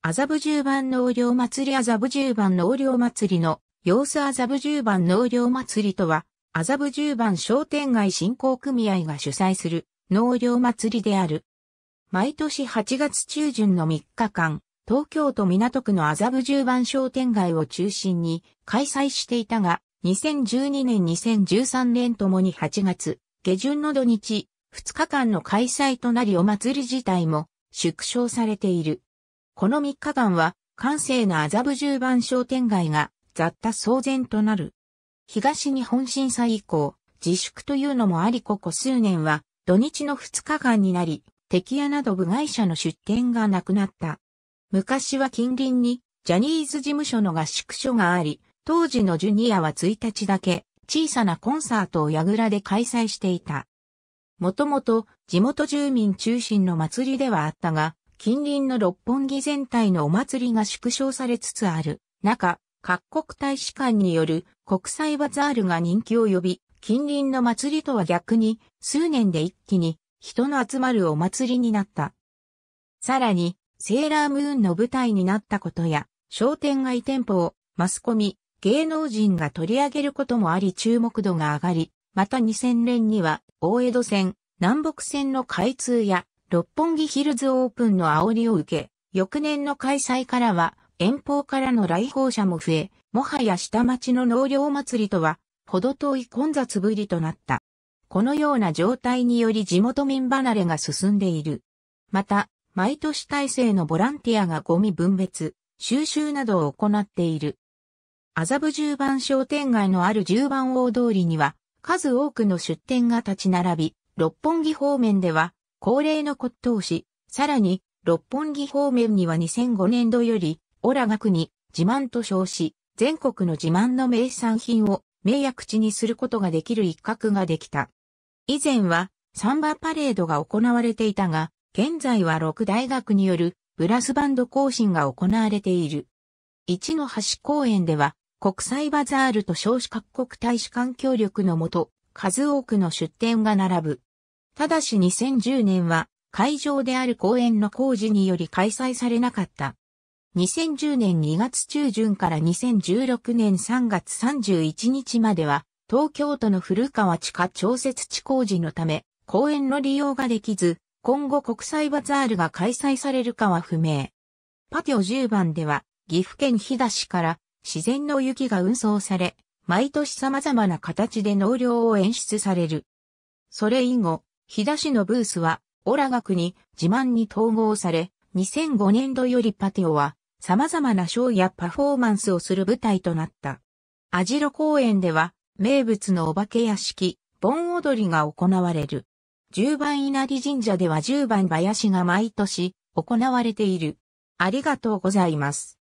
麻布十番納涼祭り麻布十番納涼祭りの様子麻布十番納涼祭りとは、麻布十番商店街振興組合が主催する納涼祭りである。毎年8月中旬の3日間、東京都港区の麻布十番商店街を中心に開催していたが、2012年2013年ともに8月、下旬の土日、2日間の開催となりお祭り自体も縮小されている。この3日間は、閑静な麻布十番商店街が雑多騒然となる。東日本震災以降、自粛というのもありここ数年は、土日の2日間になり、敵屋など部外者の出店がなくなった。昔は近隣にジャニーズ事務所の合宿所があり、当時のジュニアは1日だけ小さなコンサートを矢倉で開催していた。もともと地元住民中心の祭りではあったが、近隣の六本木全体のお祭りが縮小されつつある中、各国大使館による国際バザールが人気を呼び、近隣の祭りとは逆に数年で一気に人の集まるお祭りになった。さらに、セーラームーンの舞台になったことや、商店街店舗をマスコミ、芸能人が取り上げることもあり注目度が上がり、また2000年には大江戸線、南北線の開通や六本木ヒルズオープンの煽りを受け、翌年の開催からは遠方からの来訪者も増え、もはや下町の農業祭りとは、ほど遠い混雑ぶりとなった。このような状態により地元民離れが進んでいる。また、毎年体制のボランティアがゴミ分別、収集などを行っている。麻布十番商店街のある十番大通りには、数多くの出店が立ち並び、六本木方面では、恒例の骨董市、さらに、六本木方面には2005年度より、オラ学に自慢と称し、全国の自慢の名産品を名役地にすることができる一角ができた。以前は、サンバパレードが行われていたが、現在は六大学によるブラスバンド更新が行われている。一の橋公園では、国際バザールと少子各国大使館協力のもと、数多くの出店が並ぶ。ただし2010年は会場である公園の工事により開催されなかった。2010年2月中旬から2016年3月31日までは、東京都の古川地下調節地工事のため、公園の利用ができず、今後国際バザールが開催されるかは不明。パティオ10番では、岐阜県日田市から自然の雪が運送され、毎年様々な形で農業を演出される。それ以後、日田市のブースは、オラ学に自慢に統合され、2005年度よりパテオは、様々なショーやパフォーマンスをする舞台となった。アジロ公園では、名物のお化け屋敷、盆踊りが行われる。十番稲荷神社では十番林が毎年行われている。ありがとうございます。